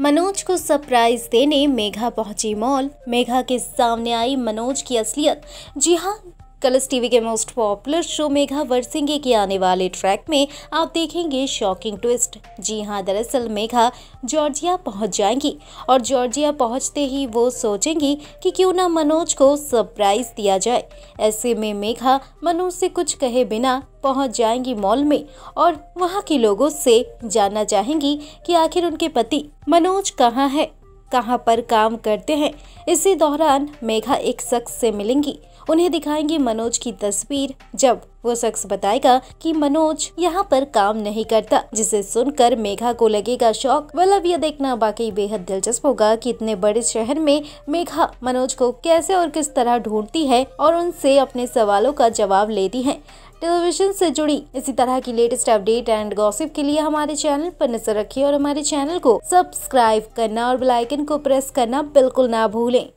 मनोज को सरप्राइज देने मेघा पहुंची मॉल मेघा के सामने आई मनोज की असलियत जी हाँ कलर्स टीवी के मोस्ट पॉपुलर शो मेघा वर्सिंगे के आने वाले ट्रैक में आप देखेंगे शॉकिंग ट्विस्ट जी हां दरअसल मेघा जॉर्जिया पहुंच जाएंगी और जॉर्जिया पहुंचते ही वो सोचेंगी कि क्यों ना मनोज को सरप्राइज दिया जाए ऐसे में मेघा मनोज से कुछ कहे बिना पहुंच जाएंगी मॉल में और वहां के लोगों से जानना चाहेंगी कि आखिर उनके पति मनोज कहाँ है कहां पर काम करते हैं इसी दौरान मेघा एक शख्स से मिलेंगी उन्हें दिखाएंगी मनोज की तस्वीर जब वो शख्स बताएगा कि मनोज यहाँ पर काम नहीं करता जिसे सुनकर मेघा को लगेगा शौक मतलब अब यह देखना बाकी बेहद दिलचस्प होगा कि इतने बड़े शहर में मेघा मनोज को कैसे और किस तरह ढूंढती है और उनसे अपने सवालों का जवाब लेती है टेलीविजन से जुड़ी इसी तरह की लेटेस्ट अपडेट एंड गॉसिप के लिए हमारे चैनल पर नजर रखिए और हमारे चैनल को सब्सक्राइब करना और बेलाइकन को प्रेस करना बिल्कुल ना भूलें